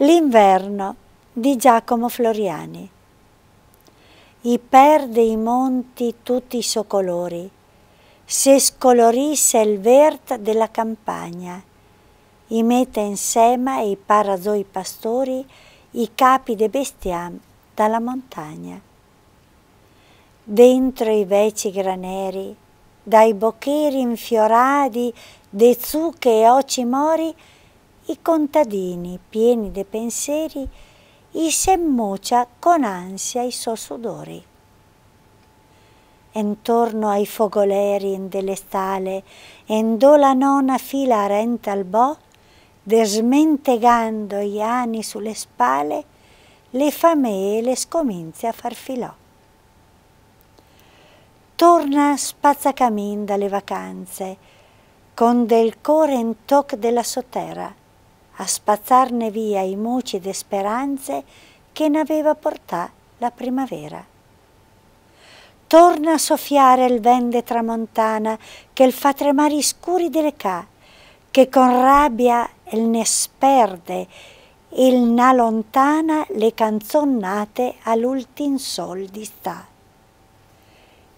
L'inverno di Giacomo Floriani. I perde i monti tutti i suoi colori, se scolorisse il verde della campagna, i meta insema e i parazoi pastori, i capi de bestiam dalla montagna. Dentro i veci graneri, dai boccheri infioradi, de zucche e oci mori, i contadini, pieni de pensieri, i s'emmocia con ansia i suoi sudori. Intorno ai fogoleri in delle dell'estale, endò la nona fila renta al bo, desmentegando gli ani sulle spalle, le famee le scominze a far filò. Torna spazzacamin dalle vacanze, con del core in toc della sotterra, a spazzarne via i moci ed speranze che n'aveva portà la primavera. Torna a soffiare il vende tramontana che il fa tremare i scuri delle ca, che con rabbia il ne sperde il na lontana le canzonnate all'ultim sol di sta.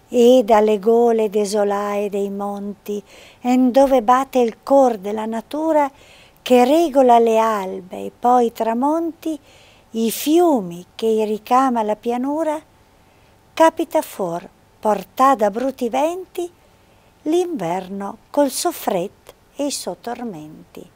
E dalle gole desolae dei monti, en dove batte il cor della natura, che regola le albe e poi i tramonti, i fiumi che ricama la pianura, capita fuor, portà da bruti venti, l'inverno col soffret e i suoi tormenti.